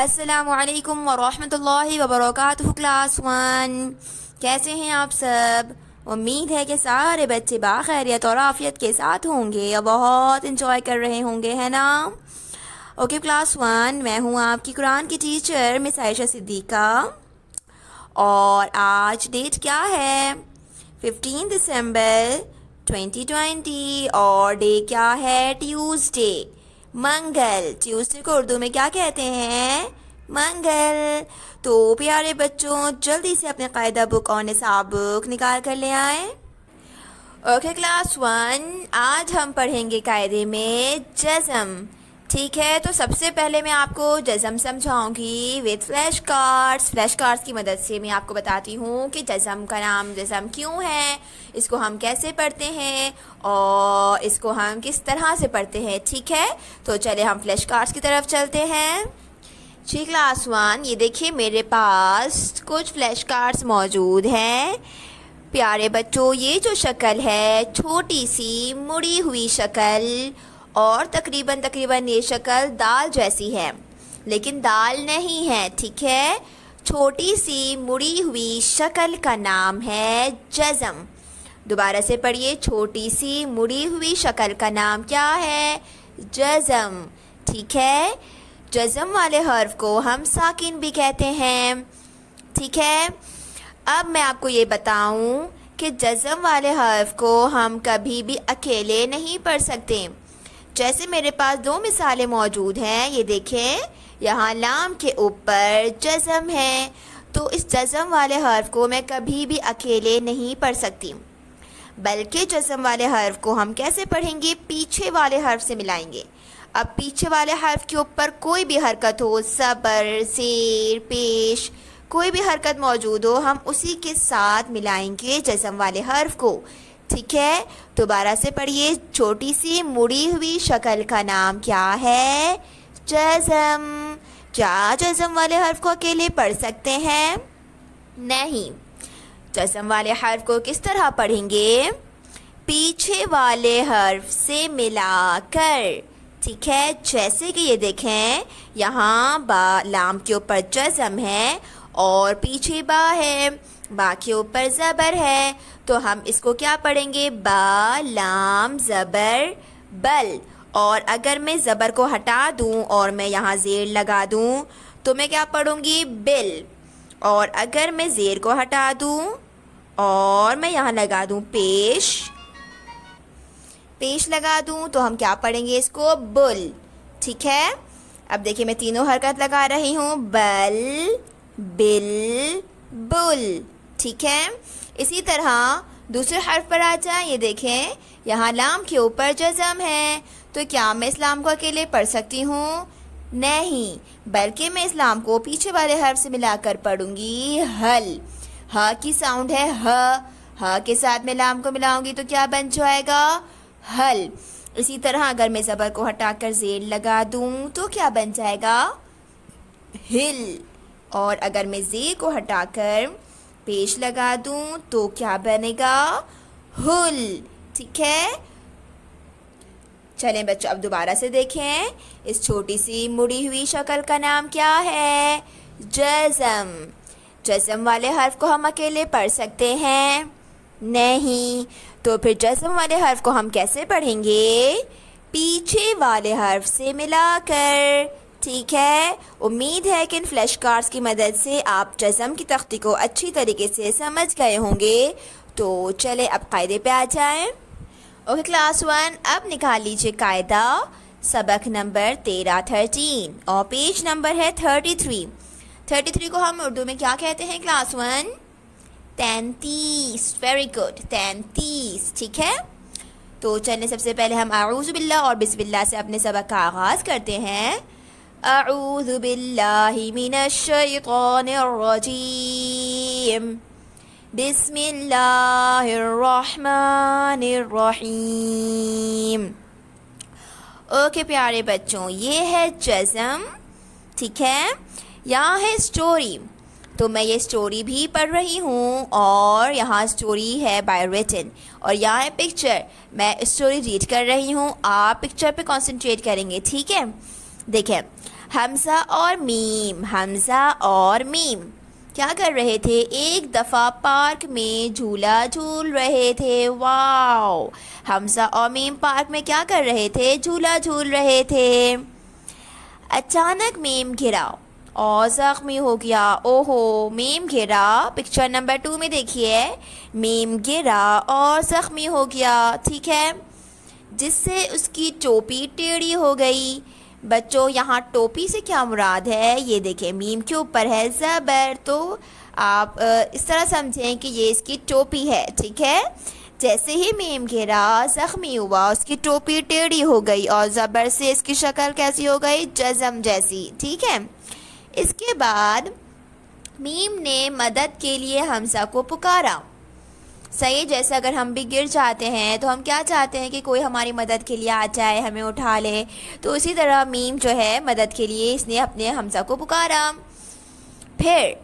असलकम वरहमल वबरक class one कैसे हैं आप सब उम्मीद है कि सारे बच्चे बाखैरियत और आफियत के साथ होंगे और बहुत इंजॉय कर रहे होंगे है ना ओके क्लास वन मैं हूँ आपकी कुरान की टीचर मिस आयशा सिद्दीका और आज डेट क्या है 15 दिसंबर 2020 और डे क्या है ट्यूसडे मंगल ट्यूसडे को उर्दू में क्या कहते हैं मंगल तो प्यारे बच्चों जल्दी से अपने कायदा बुक और निसाब बुक निकाल कर ले आए ओके क्लास वन आज हम पढ़ेंगे कायदे में जज़म ठीक है तो सबसे पहले मैं आपको जज़म समझाऊंगी with flash cards flash cards की मदद से मैं आपको बताती हूँ कि जज़म का नाम जज़म क्यों है इसको हम कैसे पढ़ते हैं और इसको हम किस तरह से पढ़ते हैं ठीक है तो चले हम फ्लैश कार्ड्स की तरफ चलते हैं जी क्लास वन ये देखिए मेरे पास कुछ फ्लैश कार्ड्स मौजूद हैं प्यारे बच्चों ये जो शक्ल है छोटी सी मुड़ी हुई शक्ल और तकरीबन तकरीबन ये शक्ल दाल जैसी है लेकिन दाल नहीं है ठीक है छोटी सी मुड़ी हुई शक्ल का नाम है जज़म दोबारा से पढ़िए छोटी सी मुड़ी हुई शक्ल का नाम क्या है जज़म ठीक है जज़म वाले हर्फ को हम साकिन भी कहते हैं ठीक है अब मैं आपको ये बताऊं कि जज़म वाले हर्फ को हम कभी भी अकेले नहीं पढ़ सकते जैसे मेरे पास दो मिसालें मौजूद हैं ये देखें यहाँ लाम के ऊपर जज़म है तो इस जज़म वाले हर्फ को मैं कभी भी अकेले नहीं पढ़ सकती बल्कि जज़म वाले हर्फ को हम कैसे पढ़ेंगे पीछे वाले हर्फ से मिलाएंगे अब पीछे वाले हर्फ के ऊपर कोई भी हरकत हो सबर शेर पेश कोई भी हरकत मौजूद हो हम उसी के साथ मिलाएंगे जज़म वाले हर्फ को ठीक है दोबारा से पढ़िए छोटी सी मुड़ी हुई शक्ल का नाम क्या है जजम क्या जजम वाले हर्फ को अकेले पढ़ सकते हैं नहीं जजम वाले हर्फ को किस तरह पढ़ेंगे पीछे वाले हर्फ से मिलाकर ठीक है जैसे कि ये देखें यहाँ बा लाम के ऊपर जजम है और पीछे बा है बा के ऊपर ज़बर है तो हम इसको क्या पढ़ेंगे बा लाम ज़बर बल और अगर मैं ज़बर को हटा दूं और मैं यहाँ ज़ेर लगा दूं तो मैं क्या पढ़ूँगी बिल और अगर मैं ज़ेर को हटा दूं और मैं यहाँ लगा दूं पेश पेश लगा दूं तो हम क्या पढ़ेंगे इसको बुल ठीक है अब देखिए मैं तीनों हरकत लगा रही हूँ बल बिल बुल ठीक है इसी तरह दूसरे हर्फ पर आ जाए ये देखें यहाँ लाम के ऊपर जजम है तो क्या मैं इस्लाम को अकेले पढ़ सकती हूँ नहीं बल्कि मैं इस्लाम को पीछे वाले हर्फ से मिलाकर पढ़ूंगी हल ह की साउंड है ह ह के साथ मैं लाम को मिलाऊंगी तो क्या बन जाएगा हल इसी तरह अगर मैं ज़बर को हटाकर जेल लगा दूं तो क्या बन जाएगा हिल और अगर मैं जेर को हटाकर पेज लगा दूं तो क्या बनेगा हुल ठीक है चलें बच्चों अब दोबारा से देखें इस छोटी सी मुड़ी हुई शक्ल का नाम क्या है जजम जजम वाले हर्फ को हम अकेले पढ़ सकते हैं नहीं तो फिर जजम वाले हर्फ को हम कैसे पढ़ेंगे पीछे वाले हर्फ से मिलाकर ठीक है उम्मीद है कि इन फ्लैश कार्ड्स की मदद से आप जज़म की तख्ती को अच्छी तरीके से समझ गए होंगे तो चले अब कायदे पे आ जाएं। ओके क्लास वन अब निकाल लीजिए कायदा सबक नंबर तेरह थर्टीन और पेज नंबर है थर्टी थ्री थर्टी थ्री को हम उर्दू में क्या कहते हैं क्लास वन तैंतीस वेरी गुड तैंतीस ठीक है तो चलिए सबसे पहले हम आरूज़बिल्ला और बिस्बिल्ला से अपने सबक का आगाज़ करते हैं أعوذ بالله من الشيطان الرجيم بسم الله الرحمن الرحيم ओके प्यारे बच्चों ये है जज़म ठीक है यहाँ है स्टोरी तो मैं ये स्टोरी भी पढ़ रही हूँ और यहाँ स्टोरी है बाय रिटन और यहाँ है पिक्चर मैं स्टोरी रीड कर रही हूँ आप पिक्चर पे कंसंट्रेट करेंगे ठीक है देखे हमजा और मीम हमजा और मीम क्या कर रहे थे एक दफ़ा पार्क में झूला झूल रहे थे वाओ हमजा और मीम पार्क में क्या कर रहे थे झूला झूल रहे थे अचानक मीम गिरा और ज़ख्मी हो गया ओहो मीम घिरा पिक्चर नंबर टू में देखिए मीम गिरा और ज़ख्मी हो गया ठीक है जिससे उसकी टोपी टेढ़ी हो गई बच्चों यहाँ टोपी से क्या मुराद है ये देखें मीम के ऊपर है ज़बर तो आप इस तरह समझें कि ये इसकी टोपी है ठीक है जैसे ही मीम घेरा ज़ख्मी हुआ उसकी टोपी टेढ़ी हो गई और ज़बर से इसकी शक्ल कैसी हो गई जज़म जैसी ठीक है इसके बाद मीम ने मदद के लिए हमसा को पुकारा सही जैसे अगर हम भी गिर जाते हैं तो हम क्या चाहते हैं कि कोई हमारी मदद के लिए आ जाए हमें उठा ले तो उसी तरह मीम जो है मदद के लिए इसने अपने हमजा को पुकारा फिर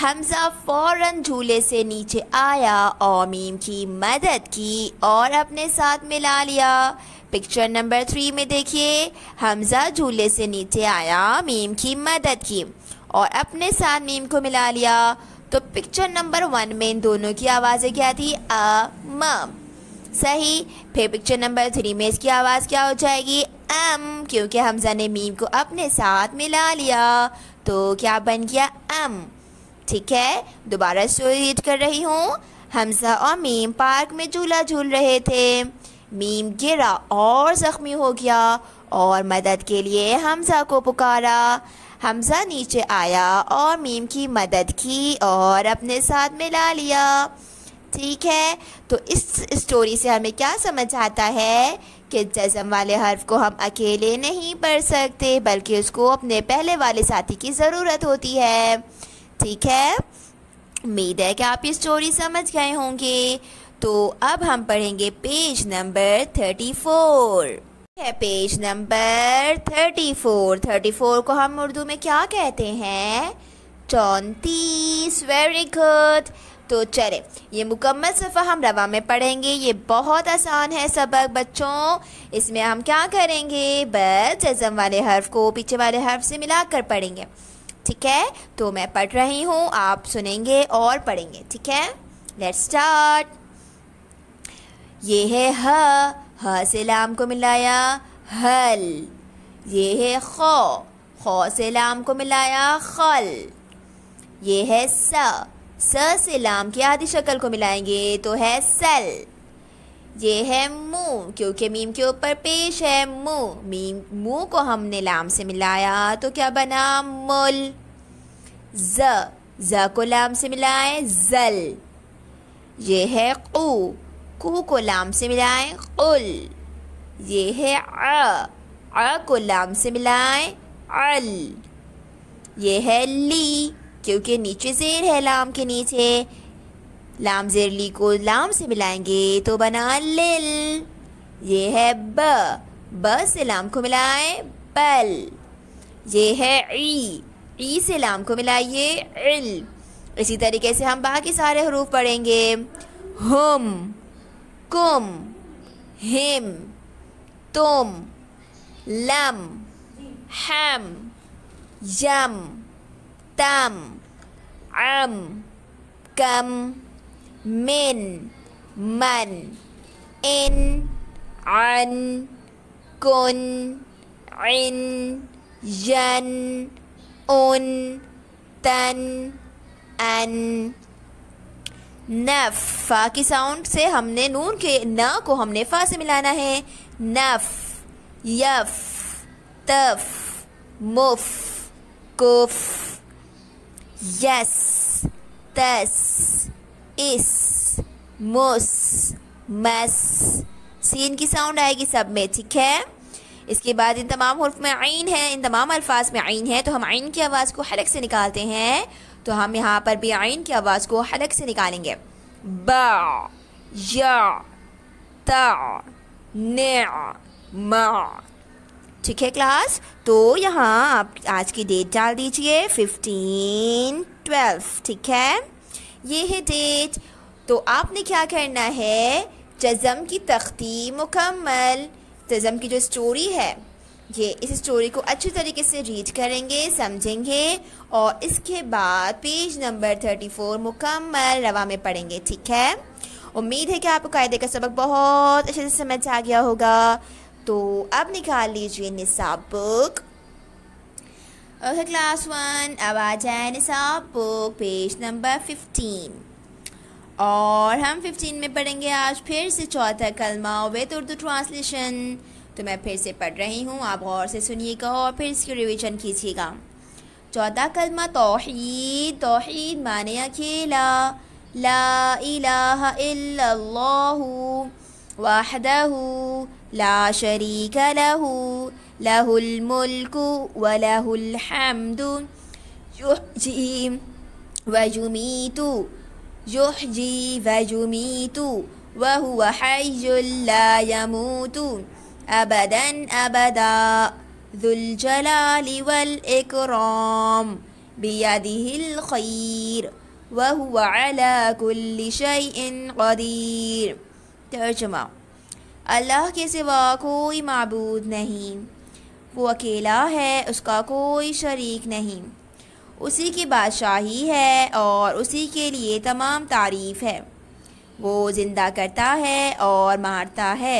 हमजा फौरन झूले से नीचे आया और मीम की मदद की और अपने साथ मिला लिया पिक्चर नंबर थ्री में देखिए हमजा झूले से नीचे आया मीम की मदद की और अपने साथ मीम को मिला लिया तो पिक्चर नंबर वन में इन दोनों की आवाज़ें क्या थी अ म सही फिर पिक्चर नंबर थ्री में इसकी आवाज़ क्या हो जाएगी एम क्योंकि हमजा ने मीम को अपने साथ मिला लिया तो क्या बन गया एम ठीक है दोबारा स्टोरी रीड कर रही हूँ हमजा और मीम पार्क में झूला झूल रहे थे मीम गिरा और ज़ख्मी हो गया और मदद के लिए हमजा को पुकारा हमज़ा नीचे आया और मीम की मदद की और अपने साथ मिला लिया ठीक है तो इस स्टोरी से हमें क्या समझ आता है कि जज़म वाले हर्फ को हम अकेले नहीं पढ़ सकते बल्कि उसको अपने पहले वाले साथी की ज़रूरत होती है ठीक है उम्मीद है कि आप ये स्टोरी समझ गए होंगे तो अब हम पढ़ेंगे पेज नंबर थर्टी फोर है page number thirty four thirty four को हम उर्दू में क्या कहते हैं चौंतीस वेरी गुड तो चले ये मुकम्मल सफ़ा हम रवा में पढ़ेंगे ये बहुत आसान है सबक बच्चों इसमें हम क्या करेंगे बस जजम वाले हर्फ को पीछे वाले हर्फ से मिलाकर पढ़ेंगे ठीक है तो मैं पढ़ रही हूँ आप सुनेंगे और पढ़ेंगे ठीक है लेट्स स्टार्ट ये है ह ह से लाम को मिलाया हल ये है खो खो से लाम को मिलाया खल ये है स स से लाम की आधी शक्ल को मिलाएंगे तो है सल ये है मुँह क्योंकि मीम के ऊपर पेश है मुँह मीम मुँह को हमने लाम से मिलाया तो क्या बना मुल ज ज को लाम से मिलाए जल ये है कू कू को लाम से मिलाएं उल ये है अ अ को लाम से मिलाएं अल ये है ली क्योंकि नीचे जेर है लाम के नीचे लाम जेर ली को लाम से मिलाएंगे तो बना लिल ये है ब ब से लाम को मिलाएं बल ये है ई ई से लाम को मिलाइए इल इसी तरीके से हम बाकी सारे हरूफ पढ़ेंगे हम kum him tum lam ham yam tam am kam min man in an kun in yan un tan an नफ फा की साउंड से हमने नून के न को हमने फा से मिलाना है नफ यफ तफ मुफ कुफ यस तस इस मुस मस सीन की साउंड आएगी सब में ठीक है इसके बाद इन तमाम हरफ में आइन है इन तमाम अल्फाज में आइन है तो हम आइन की आवाज़ को हलक से निकालते हैं तो हम यहाँ पर भी आइन की आवाज़ को हलक से निकालेंगे बा ठीक है क्लास तो यहाँ आप आज की डेट डाल दीजिए फिफ्टीन ट्वेल्व ठीक है ये है डेट तो आपने क्या करना है जज़म की तख्ती मुकम्मल जज़म की जो स्टोरी है ये इस स्टोरी को अच्छे तरीके से रीड करेंगे समझेंगे और इसके बाद पेज नंबर थर्टी फोर मुकम्मल रवा में पढ़ेंगे ठीक है उम्मीद है कि आपको कायदे का सबक बहुत अच्छे से समझ आ गया होगा तो अब निकाल लीजिए निसाब बुक ओके क्लास वन अब आ जाए निसाब बुक पेज नंबर फिफ्टीन और हम फिफ्टीन में पढ़ेंगे आज फिर से चौथा कलमा विद उर्दू ट्रांसलेशन तो मैं फिर से पढ़ रही हूँ आप गौर से सुनिएगा और फिर इसकी रिविज़न कीजिएगा चौथा कलमा तोहद तोहद माने अकेला ला इलाह इल्लल्लाहु ला शरीक लहू लहुल मुल्क व लहुल हम्दु युहजी तो युमीतु युहजी वजुमी तो वह हय्युल ला यमूतु अबदा अबदा जुलजलाल वलइकराम बियदिहिल खैर वहुव अला कुल्लि शयइन कदीर तर्जमा अल्लाह के सिवा कोई मबूद नहीं वो अकेला है उसका कोई शरीक नहीं उसी की बादशाही है और उसी के लिए तमाम तारीफ़ है वो ज़िंदा करता है और मारता है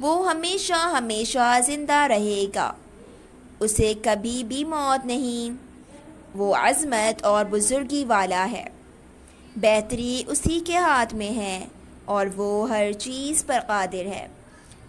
वो हमेशा हमेशा ज़िंदा रहेगा उसे कभी भी मौत नहीं वो अज़मत और बुज़ुर्गी वाला है बेहतरी उसी के हाथ में है और वो हर चीज़ पर कादिर है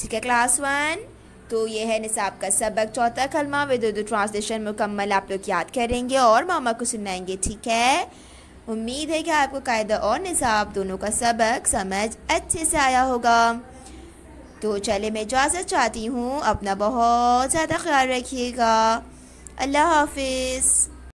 ठीक है क्लास वन तो ये है निसाब का सबक चौथा कलमा विद उर्दू ट्रांसलेशन मुकम्मल आप लोग याद करेंगे और मामा को सुनाएंगे ठीक है उम्मीद है कि आपको कायदा और निसाब दोनों का सबक समझ अच्छे से आया होगा तो चले मैं इजाज़त चाहती हूँ अपना बहुत ज़्यादा ख्याल रखिएगा अल्लाह हाफिज़